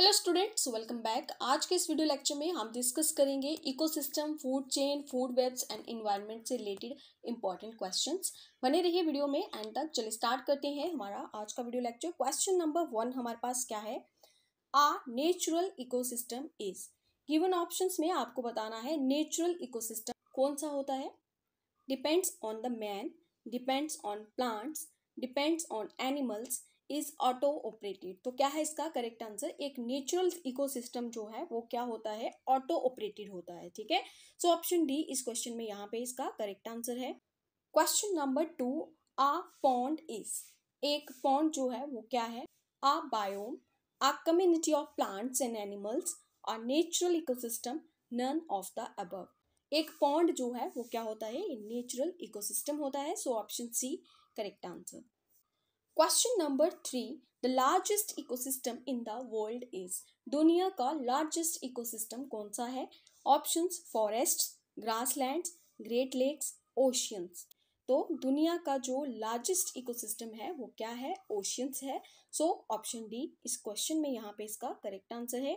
Hello students welcome back आज के इस वीडियो लेक्चर में हम डिस्कस करेंगे ecosystem food chain food webs and environment से रिलेटेड इंपॉर्टेंट क्वेश्चंस बने रहिए वीडियो में एंड तक चलिए स्टार्ट करते हैं हमारा आज का video lecture question number one हमारे पास क्या है a natural ecosystem is given option में आपको बताना है नेचुरल इकोसिस्टम कौन सा होता है depends on the man depends on plants depends on animals is auto operated तो क्या है इसका करेक्ट आंसर एक नेचुरल इकोसिस्टम जो है वो क्या होता है ऑटो ऑपरेटेड होता है ठीक है सो ऑप्शन डी इस क्वेश्चन में यहाँ पे इसका करेक्ट आंसर है question number two a pond is एक पॉन्ड जो है वो क्या है a biome a community of plants and animals a natural ecosystem none of the above एक पॉन्ड जो है वो क्या होता है नेचुरल इकोसिस्टम होता है so option C correct answer question number three the largest ecosystem in the world is दुनिया का लार्जेस्ट इकोसिस्टम कौन सा है option forest grasslands great lakes oceans तो दुनिया का जो लार्जेस्ट इकोसिस्टम है वो क्या है ओशियंस है सो ऑप्शन डी इस क्वेश्चन में यहाँ पे इसका करेक्ट आंसर है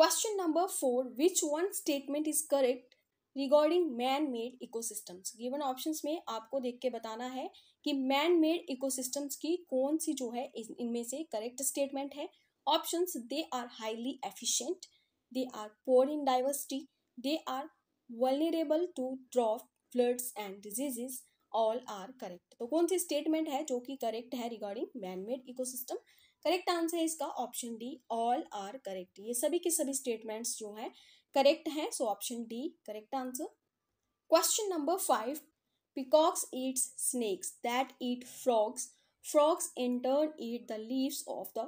question number four which one statement is correct regarding man made ecosystems given options में आपको देख के बताना है कि मैन मेड इकोसिस्टम्स की कौन सी जो है इनमें से करेक्ट स्टेटमेंट है options they are highly efficient they are poor in diversity they are vulnerable to drought floods and diseases all are correct तो कौन सी स्टेटमेंट है जो कि करेक्ट है regarding man made ecosystem correct answer है इसका option D all are correct ये सभी के सभी स्टेटमेंट्स जो हैं करेक्ट है so option D correct answer question number five peacocks eats snacks that eat frogs frogs in turn eat the leaves of the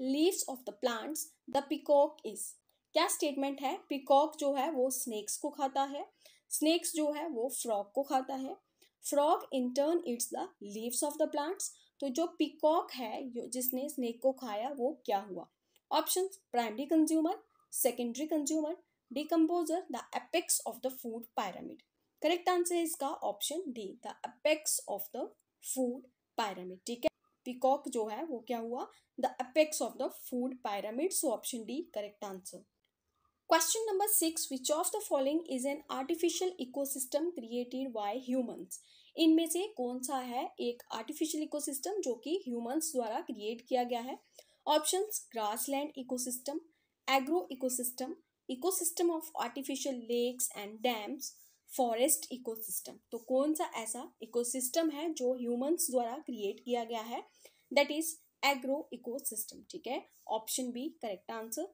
leaves of the plants the peacock is क्या statement है peacock जो है वो snacks को खाता है snacks जो है वो फ्रॉग को खाता है frog in turn eats the leaves of the plants तो जो पिकॉक है जिसने स्नेक को खाया वो क्या हुआ option primary consumer secondary consumer decomposer the apex of the food pyramid correct answer है इसका option D the apex of the food pyramid ठीक है पिकॉक जो है वो क्या हुआ the apex of the food pyramid so option D correct answer question number six which of the following is an artificial ecosystem created by humans इनमें से कौन सा है एक आर्टिफिशियल इकोसिस्टम जो कि ह्यूमंस द्वारा क्रिएट किया गया है options grassland ecosystem agro ecosystem system of artificial lakes and dams forest ecosystem तो कौन सा ऐसा इकोसिस्टम है जो ह्यूमंस द्वारा क्रिएट किया गया है दैट इज एग्रो इकोसिस्टम ठीक है option B correct answer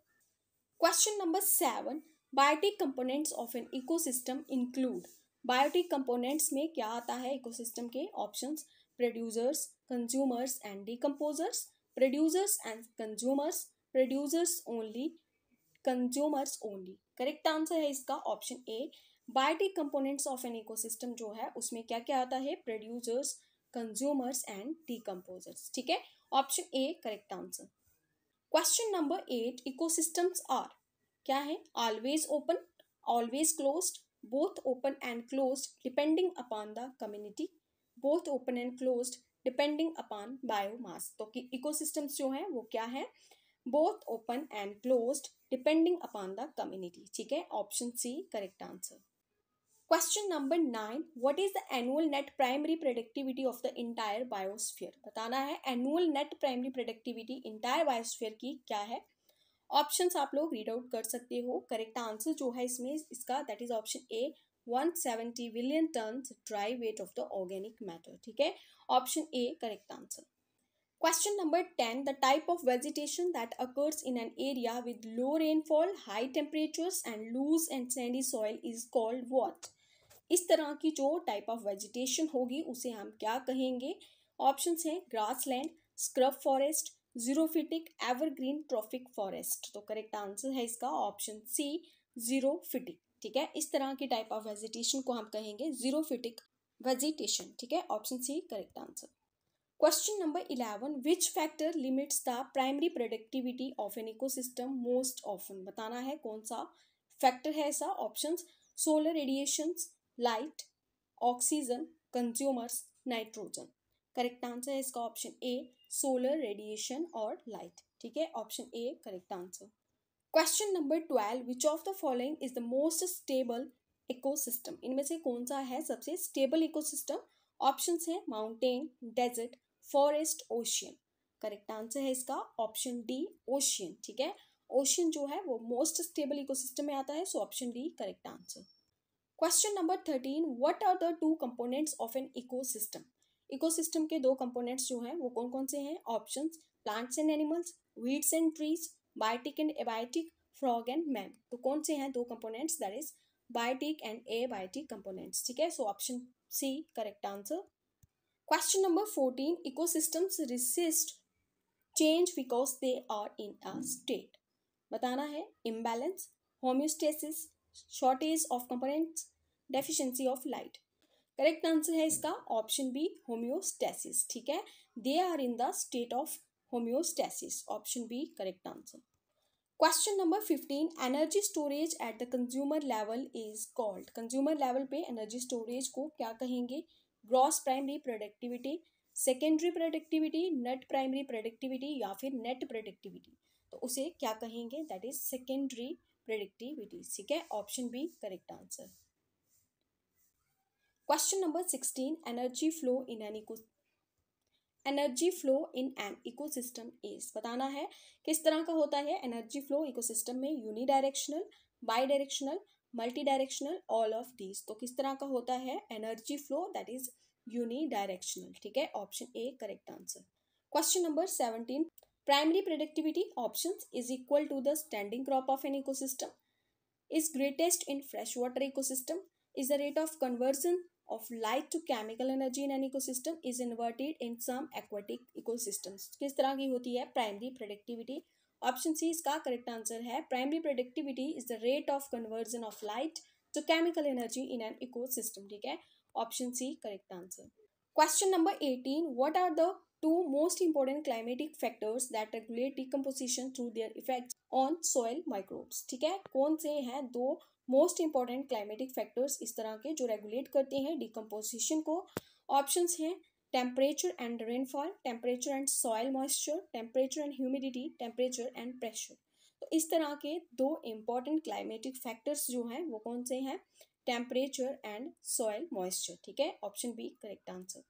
question number seven biotic components of an ecosystem include biotic components में क्या आता है इकोसिस्टम के options producers consumers and decomposers producers and consumers producers only consumers only correct answer है इसका option A biotic components of an ecosystem जो है उसमें क्या क्या आता है प्रोड्यूसर्स कंज्यूमर्स एंड डीकम्पोजर्स ठीक है option A correct answer question number eight ecosystems are क्या है always open always closed both open and close depending upon the community both open and close depending upon biomass तो कि ecosystems जो हैं वो क्या है both open and close depending upon the community ठीक है option C correct answer question number nine what is the annual net primary productivity of the entire biosphere बताना है annual net primary productivity entire biosphere की क्या है options आप लोग read out कर सकते हो करेक्ट आंसर जो है इसमें इसका that is option A 170 billion ton dry weight of the organic matter ठीक है option A correct answer Question number 10 The type of vegetation that occurs in an area with low rainfall, high temperatures, and loose and sandy soil is called what? इस तरह की जो type of vegetation होगी उसे हम क्या कहेंगे option हैं grassland scrub forest xerophytic evergreen tropical forest तो करेक्ट आंसर है इसका ऑप्शन सी जीरोफिटिक ठीक है इस तरह की टाइप ऑफ वेजिटेशन को हम कहेंगे जीरोफिटिक वेजिटेशन ठीक है option C correct answer question number eleven which factor limits the primary productivity of an ecosystem most often बताना है कौन सा फैक्टर है ऐसा option solar radiation light oxygen consumers nitrogen correct answer है इसका ऑप्शन ए सोलर रेडिएशन और light ठीक है option A correct answer question number twelve which of the following is the most stable ecosystem इनमें से कौन सा है सबसे स्टेबल इको सिस्टम ऑप्शन है mountain desert forest ocean correct answer है इसका ऑप्शन डी ओशियन ठीक है ओशियन जो है वो मोस्ट स्टेबल इकोसिस्टम में आता है so option D correct answer question number thirteen what are the two components of an ecosystem ecosystem के दो कंपोनेंट्स जो हैं वो कौन कौन से हैं options plants and animals weeds and trees biotic and abiotic frog and man तो कौन से हैं दो components that is biotic and a components ठीक है so option C correct answer Question number 14 Ecosystems resist change because they are in a state. बताना है imbalance, homeostasis, shortage of components, deficiency of light. Correct answer है इसका option B homeostasis ठीक है they are in the state of homeostasis option B correct answer question number fifteen energy storage at the consumer level is called consumer level पे energy storage को क्या कहेंगे gross primary productivity secondary productivity net primary productivity या फिर net productivity तो उसे क्या कहेंगे दैट इज सेकेंडरी प्रोडक्टिविटी ठीक है option B correct answer question number sixteen energy flow in an eco energy flow in an ecosystem is बताना है किस तरह का होता है एनर्जी फ्लो इकोसिस्टम में unidirectional bidirectional multidirectional all of these तो किस तरह का होता है energy flow that is unidirectional ठीक है option A correct answer question number seventeen primary productivity option is equal to the standing crop of an ecosystem is greatest in freshwater ecosystem is the rate of conversion of light to chemical energy in an ecosystem is inverted in some ecosystem किस तरह की होती है primary productivity option C इसका correct answer है primary productivity is the rate of conversion of light to chemical energy in an ecosystem ठीक है option C correct answer question number eighteen what are the two most important climatic factors that regulate decomposition through their effect on soil microbes ठीक है कौन से हैं दो most important climatic factors इस तरह के जो रेगुलेट करते हैं डिकम्पोजिशन को ऑप्शन हैं temperature and rainfall temperature and soil moisture temperature and humidity temperature and pressure तो इस तरह के दो इम्पॉर्टेंट क्लाइमेटिक फैक्टर्स जो हैं वो कौन से हैं टेम्परेचर एंड सॉयल मॉइस्चर ठीक है option B correct answer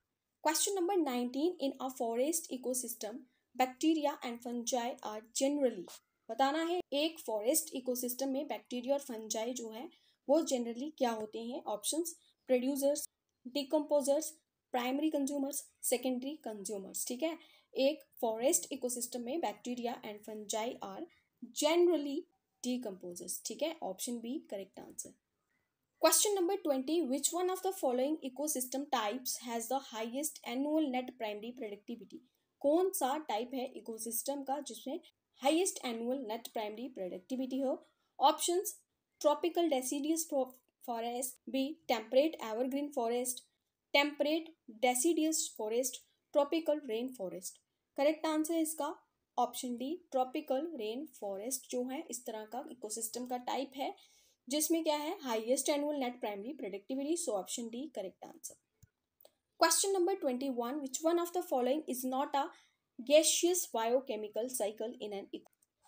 question number nineteen in a forest ecosystem bacteria and fungi are generally बताना है एक फॉरेस्ट इकोसिस्टम में बैक्टीरिया और फंजाई जो है वो जनरली क्या होते हैं option producers decomposers primary consumers secondary consumers ठीक है एक फॉरेस्ट इकोसिस्टम में bacteria and fungi are generally decomposers ठीक है option B correct answer Question number 20 Which one of the following ecosystem types has the highest annual net primary productivity कौन सा type है ecosystem का जिसमें highest annual net primary productivity हो option tropical deciduous forest B temperate evergreen forest temperate deciduous forest tropical rain forest correct answer है इसका option D tropical rain forest जो है इस तरह का इकोसिस्टम का टाइप है जिसमें क्या है highest annual net primary productivity so option D correct answer question number twenty one which one of the following is not a gaseous biochemical cycle in an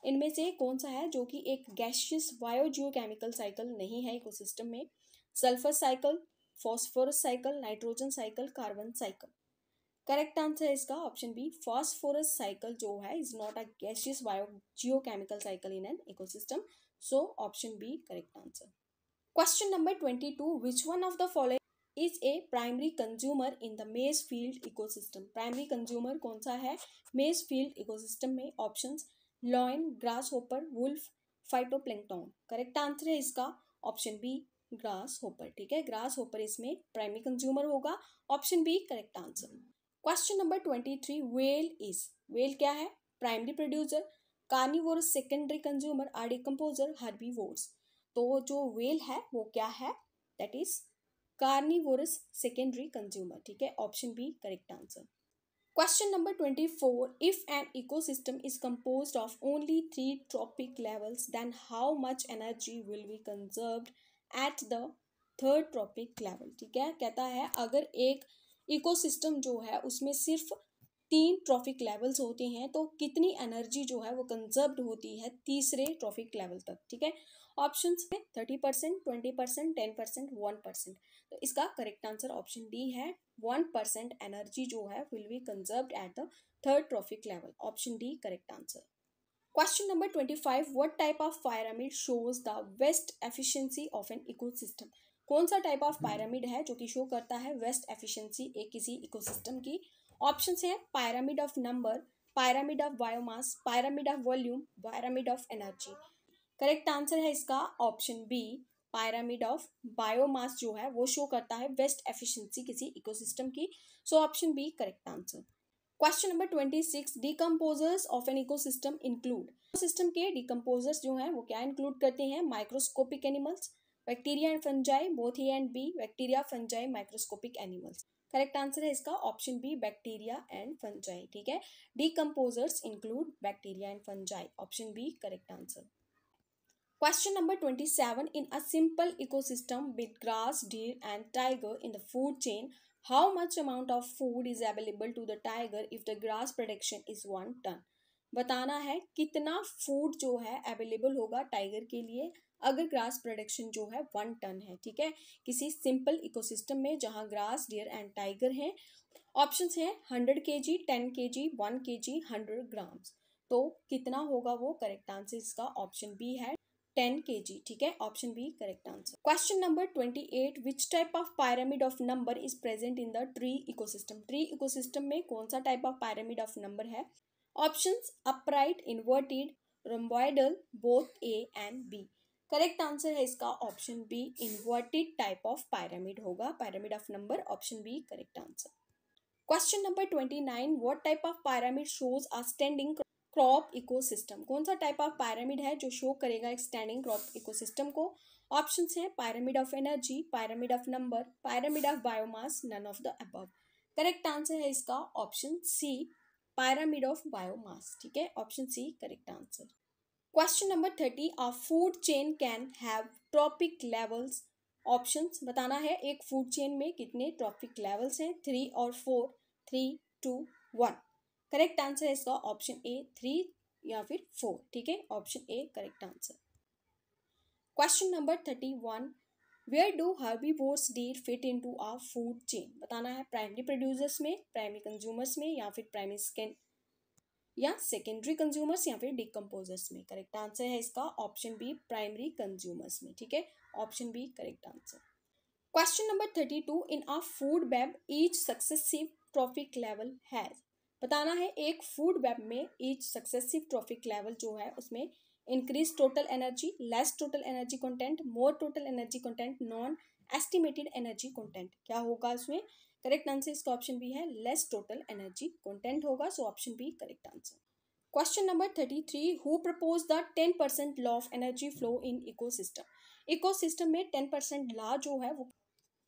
इनमें से कौन सा है जो कि एक गैशियस बायोजियोकेमिकल साइकिल नहीं है इकोसिस्टम में sulphur cycle phosphorus cycle nitrogen cycle carbon cycle correct answer है इसका ऑप्शन बी फॉस्फोरस साइकिल जो है is not a gaseous biogeochemical cycle in an ecosystem so option B correct answer question number twenty two which one of the following is a primary consumer in the maize field ecosystem primary consumer कौन सा है maize field ecosystem में option lion grasshopper wolf फाइटोप्लैंक्टॉन correct answer है इसका option B grasshopper ठीक है grasshopper इसमें primary consumer होगा option B correct answer question number twenty three whale is whale क्या है primary producer carnivorous secondary consumer are decomposer herbivores तो जो वेल है वो क्या है that is carnivorous secondary consumer ठीक है option B correct answer question number twenty four if an ecosystem is compose of only three trophic levels then how much energy will be conserved at the third trophic level ठीक है कहता है अगर एक ecosystem जो है उसमें सिर्फ तीन ट्रॉफिक लेवल्स होते हैं तो कितनी एनर्जी जो है वो कंजर्व होती है तीसरे ट्रॉफिक लेवल तक ठीक है ऑप्शन है thirty percent twenty percent ten percent one percent तो इसका करेक्ट आंसर ऑप्शन डी है वन परसेंट एनर्जी जो है will be conserve at the third trophic level option D correct answer Question number 25 What type of pyramid shows the best efficiency of an ecosystem? कौन सा type of pyramid है जो कि show करता है waste efficiency एक किसी ecosystem की ऑप्शन है pyramid of number pyramid of biomass pyramid of volume pyramid of energy correct answer है इसका option B pyramid of biomass जो है वो शो करता है वेस्ट एफिशिएंसी किसी इकोसिस्टम की so option B correct answer question number twenty six decomposers of an ecosystem include system के डिकम्पोजर्स जो हैं वो क्या इंक्लूड करते हैं microscopic animals bacteria and fungi both ही and B bacteria fungi microscopic animals correct answer है इसका option B bacteria and fungi ठीक है decomposers include bacteria and fungi option B correct answer question number twenty seven in a simple ecosystem with grass deer and tiger in the food chain How much amount of food is available to the tiger if the grass production is one ton? बताना है कितना food जो है available होगा tiger के लिए अगर grass production जो है वन टन है ठीक है किसी सिंपल इकोसिस्टम में जहाँ ग्रास डियर एंड टाइगर हैं ऑप्शंस हैं हंड्रेड के जी टेन के जी वन के जी हंड्रेड ग्राम्स तो कितना होगा वो करेक्ट आंसर इसका ऑप्शन बी है 10 kg ठीक है option B correct answer question number twenty eight which type of pyramid of number is present in the tree ecosystem tree ecosystem में कौन सा type of pyramid of number है option upright inverted rhomboidal both A and B correct answer है इसका option B inverted type of pyramid होगा pyramid of number option B correct answer question number twenty nine what type of pyramid shows are standing crop ecosystem कौन सा type of pyramid है जो show करेगा extending crop ecosystem को option है pyramid of energy pyramid of number pyramid of biomass none of the above correct answer है इसका option C pyramid of biomass ठीक है option C correct answer question number thirty a food chain can have trophic levels options बताना है एक food chain में कितने trophic levels हैं थ्री और four three two one correct answer है इसका ऑप्शन ए थ्री या फिर फोर ठीक है option A correct answer question number thirty one where do herbivores deer fit into our food chain बताना है प्राइमरी प्रोड्यूसर्स में प्राइमरी कंज्यूमर्स में या फिर प्राइमरी स्किन या सेकेंडरी कंज्यूमर्स या फिर डिकम्पोजर्स में करेक्ट आंसर है इसका ऑप्शन बी प्राइमरी कंज्यूमर्स में ठीक है option B correct answer question number thirty two in a food web each successive trophic level has बताना है एक फूड वेब में ईच सक्सेसिव ट्रॉफिक लेवल जो है उसमें increase total energy less total energy content more total energy content non estimated energy content क्या होगा उसमें करेक्ट आंसर इसका ऑप्शन बी है लेस टोटल एनर्जी कंटेंट होगा so option B correct answer question number thirty three who proposed the ten percent law of energy flow in ecosystem ecosystem में ten percent law जो है वो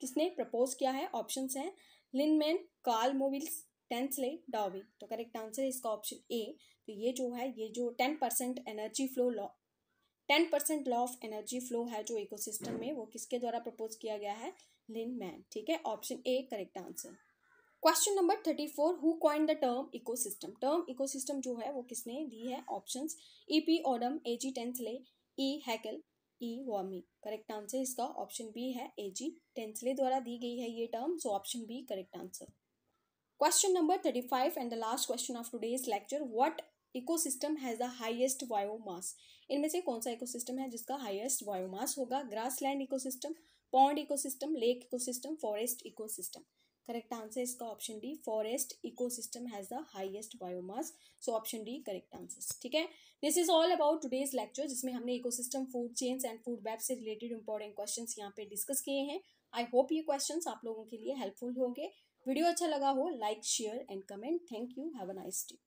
किसने propose किया है option हैं लिनमैन Karl मोविल्स Tansley डॉवे तो करेक्ट आंसर है इसका ऑप्शन ए तो ये जो है ये जो ten percent energy flow law ten percent law of energy flow है जो इकोसिस्टम में वो किसके द्वारा प्रपोज किया गया है लिन मैन ठीक है option A correct answer question number thirty four who coin the term ecosystem term ecosystem जो है वो किसने दी है option E P Odum A G Tansley E Haeckel E वॉमी करेक्ट आंसर इसका ऑप्शन बी है ए जी टेंसले द्वारा दी गई है ये term so option B correct answer Question number 35 and the last question of today's lecture. What system has the highest biomass इनमें से कौन सा इकोसिस्टम है जिसका हाईएस्ट वायोमास होगा grassland ecosystem pond system lake ecosystem forest system correct answer इसका option D forest ecosystem has the highest biomass so option D correct answer ठीक है this is all about today's lecture जिसमें हमने ecosystem food chains and food web से related important questions यहाँ पे discuss किए हैं आई होप ये क्वेश्चंस आप लोगों के लिए हेल्पफुल होंगे वीडियो अच्छा लगा हो like share and comment thank you have a nice day